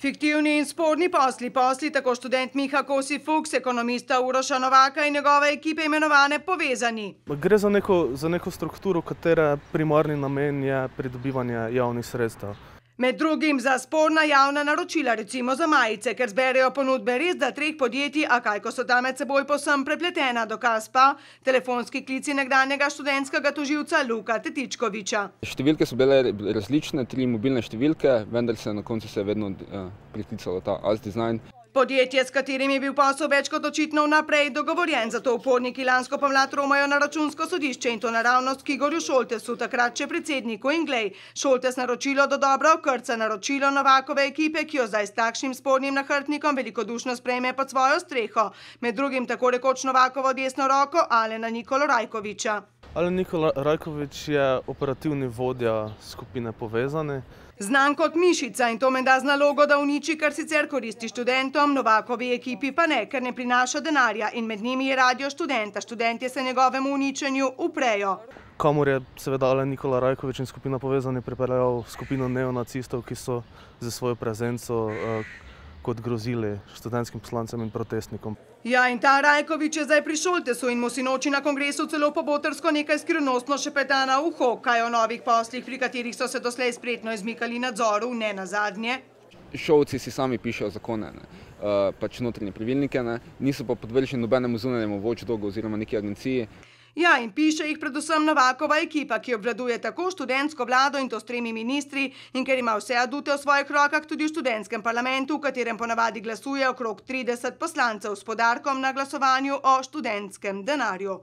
Fiktivni in sporni posli, posli tako študent Miha Kosi Fuks, ekonomista Uroša Novaka in njegove ekipe imenovane povezani. Gre za neko, za neko strukturo, katera primarni namen je pridobivanje javnih sredstev. Med drugim za sporna javna naročila, recimo za majice, ker zberejo ponudbe res da treh podjetij, a kaj, ko so ta med seboj posem prepletena, dokaz pa telefonski klici nekdanjega študentskega toživca Luka Tetičkoviča. Številke so bile različne, tri mobilne številke, vendar se na koncu se je vedno eh, priklicalo ta Alt Design. Podjetje, s katerim je bil posel več kot očitno vnaprej dogovorjen, zato uporniki lansko pomlad romajo na računsko sodišče in to naravnost Kigorju Šoltesu, takrat če predsedniku in glej. Šoltes naročilo do dobro okrca, naročilo Novakove ekipe, ki jo zdaj s takšnim spornim nahrtnikom velikodušno sprejme pod svojo streho. Med drugim tako rekoč Novakovo desno roko Alena Nikolo Rajkoviča. Ali Nikola Rajkovič je operativni vodja skupine povezane? Znan kot mišica in to me da z nalogo, da uniči, kar sicer koristi študentom, Novakovi ekipi pa ne, ker ne prinaša denarja in med njimi je radio študenta. Študentje se njegovemu uničenju uprejo. Komor je seveda Ale Nikola Rajkovič in skupina povezani pripeljal skupino neonacistov, ki so za svojo prezenco eh, kot grozili študentskim poslancem in protestnikom. Ja, in ta Rajkovič je zdaj prišel, te so in mu sinoči na kongresu celo pobotrsko nekaj skrivnostno še petana uho, kaj o novih poslih, pri katerih so se doslej spretno izmikali nadzoru, ne na zadnje. Šovci si sami pišejo zakone, ne. Eh, pač notrni pravilnike, niso pa podvrženi nobenemu zunanjemu vočdogu oziroma neki agenciji. Ja, in piše jih predvsem Novakova ekipa, ki obvladuje tako študentsko vlado in to s tremi ministri in ker ima vse adute v svojih rokah tudi v študentskem parlamentu, v katerem ponavadi glasuje okrog 30 poslancev s podarkom na glasovanju o študentskem denarju.